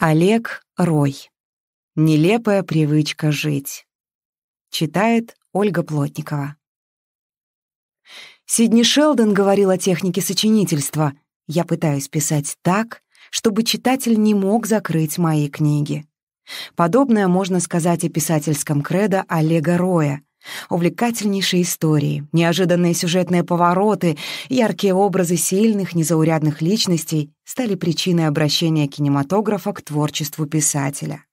Олег Рой. «Нелепая привычка жить». Читает Ольга Плотникова. Сидни Шелдон говорил о технике сочинительства. Я пытаюсь писать так, чтобы читатель не мог закрыть мои книги. Подобное можно сказать о писательском кредо Олега Роя — Увлекательнейшие истории, неожиданные сюжетные повороты, яркие образы сильных, незаурядных личностей стали причиной обращения кинематографа к творчеству писателя.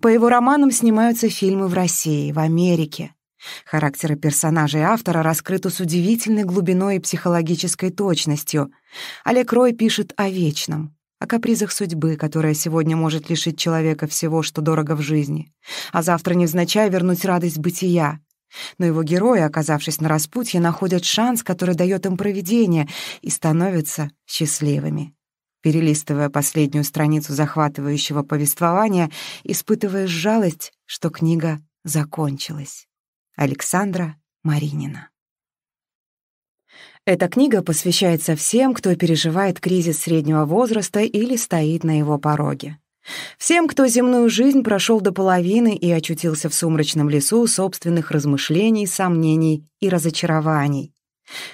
По его романам снимаются фильмы в России, в Америке. Характеры персонажей автора раскрыты с удивительной глубиной и психологической точностью. Олег Рой пишет о вечном, о капризах судьбы, которая сегодня может лишить человека всего, что дорого в жизни, а завтра невзначай вернуть радость бытия — но его герои, оказавшись на распутье, находят шанс, который дает им провидение, и становятся счастливыми. Перелистывая последнюю страницу захватывающего повествования, испытываешь жалость, что книга закончилась. Александра Маринина эта книга посвящается всем, кто переживает кризис среднего возраста или стоит на его пороге. Всем, кто земную жизнь прошел до половины и очутился в сумрачном лесу собственных размышлений, сомнений и разочарований.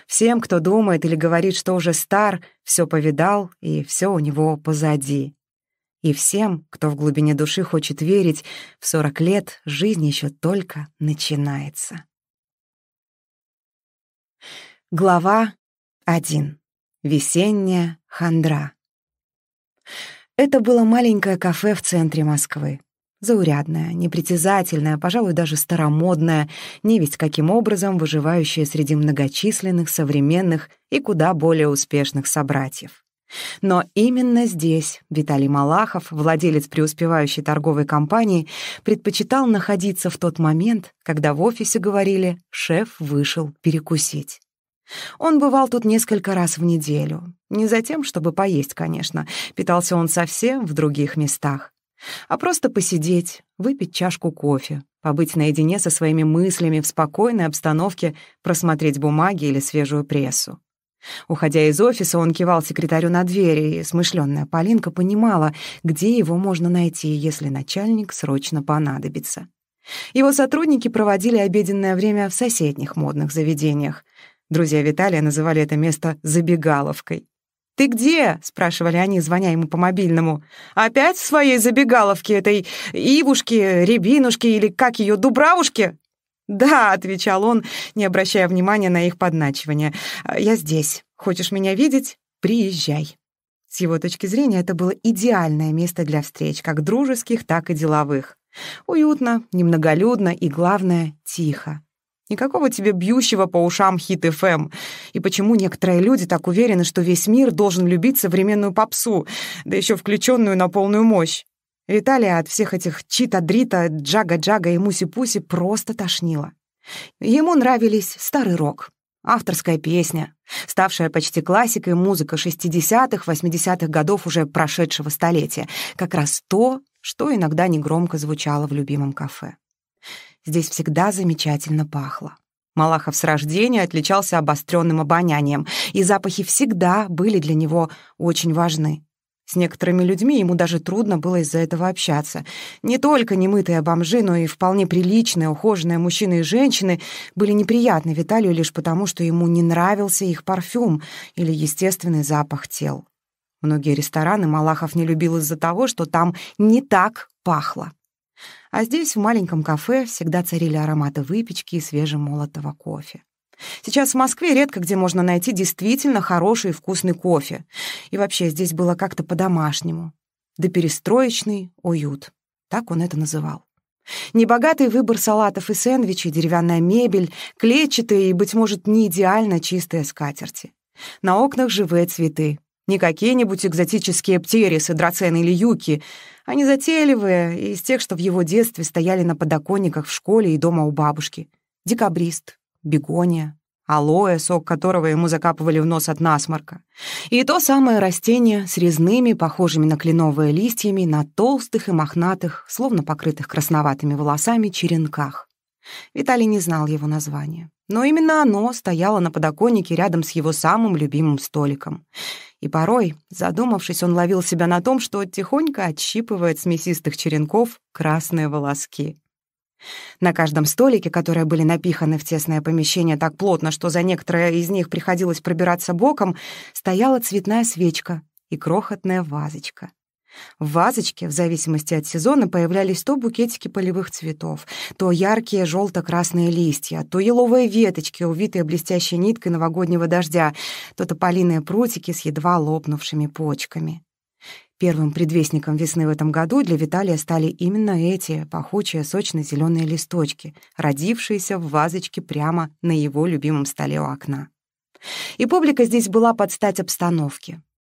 Всем, кто думает или говорит, что уже стар, все повидал и все у него позади. И всем, кто в глубине души хочет верить, в 40 лет жизнь еще только начинается. Глава 1. Весенняя хандра. Это было маленькое кафе в центре Москвы. заурядное, непритязательное, пожалуй, даже старомодное, невесть каким образом выживающая среди многочисленных, современных и куда более успешных собратьев. Но именно здесь Виталий Малахов, владелец преуспевающей торговой компании, предпочитал находиться в тот момент, когда в офисе говорили «шеф вышел перекусить». Он бывал тут несколько раз в неделю. Не за тем, чтобы поесть, конечно. Питался он совсем в других местах. А просто посидеть, выпить чашку кофе, побыть наедине со своими мыслями в спокойной обстановке, просмотреть бумаги или свежую прессу. Уходя из офиса, он кивал секретарю на двери, и смышленная Полинка понимала, где его можно найти, если начальник срочно понадобится. Его сотрудники проводили обеденное время в соседних модных заведениях — Друзья Виталия называли это место «забегаловкой». «Ты где?» — спрашивали они, звоня ему по мобильному. «Опять в своей забегаловке, этой ивушки, Рябинушке или как ее, дубравушки? «Да», — отвечал он, не обращая внимания на их подначивание. «Я здесь. Хочешь меня видеть? Приезжай». С его точки зрения, это было идеальное место для встреч, как дружеских, так и деловых. Уютно, немноголюдно и, главное, тихо. Никакого тебе бьющего по ушам хит-ФМ. Эм. И почему некоторые люди так уверены, что весь мир должен любить современную попсу, да еще включенную на полную мощь? Виталия от всех этих чита-дрита, джага-джага и муси-пуси просто тошнила. Ему нравились старый рок, авторская песня, ставшая почти классикой музыка 60-х, 80-х годов уже прошедшего столетия, как раз то, что иногда негромко звучало в любимом кафе. Здесь всегда замечательно пахло. Малахов с рождения отличался обостренным обонянием, и запахи всегда были для него очень важны. С некоторыми людьми ему даже трудно было из-за этого общаться. Не только немытые бомжи, но и вполне приличные, ухоженные мужчины и женщины были неприятны Виталию лишь потому, что ему не нравился их парфюм или естественный запах тел. Многие рестораны Малахов не любил из-за того, что там не так пахло. А здесь, в маленьком кафе, всегда царили ароматы выпечки и свежемолотого кофе. Сейчас в Москве редко где можно найти действительно хороший и вкусный кофе. И вообще здесь было как-то по-домашнему. да перестроечный уют. Так он это называл. Небогатый выбор салатов и сэндвичей, деревянная мебель, клетчатые и, быть может, не идеально чистые скатерти. На окнах живые цветы. Не какие-нибудь экзотические птерисы, драцены или юки. а затейливые и из тех, что в его детстве стояли на подоконниках в школе и дома у бабушки. Декабрист, бегония, алоэ, сок которого ему закапывали в нос от насморка. И то самое растение с резными, похожими на кленовые листьями, на толстых и мохнатых, словно покрытых красноватыми волосами, черенках. Виталий не знал его названия, но именно оно стояло на подоконнике рядом с его самым любимым столиком. И порой, задумавшись, он ловил себя на том, что тихонько отщипывает с мясистых черенков красные волоски. На каждом столике, которые были напиханы в тесное помещение так плотно, что за некоторые из них приходилось пробираться боком, стояла цветная свечка и крохотная вазочка. В вазочке, в зависимости от сезона, появлялись то букетики полевых цветов, то яркие желто-красные листья, то еловые веточки, увитые блестящей ниткой новогоднего дождя, то тополиные прутики с едва лопнувшими почками. Первым предвестником весны в этом году для Виталия стали именно эти пахучие сочно зеленые листочки, родившиеся в вазочке прямо на его любимом столе у окна. И публика здесь была под стать обстановке.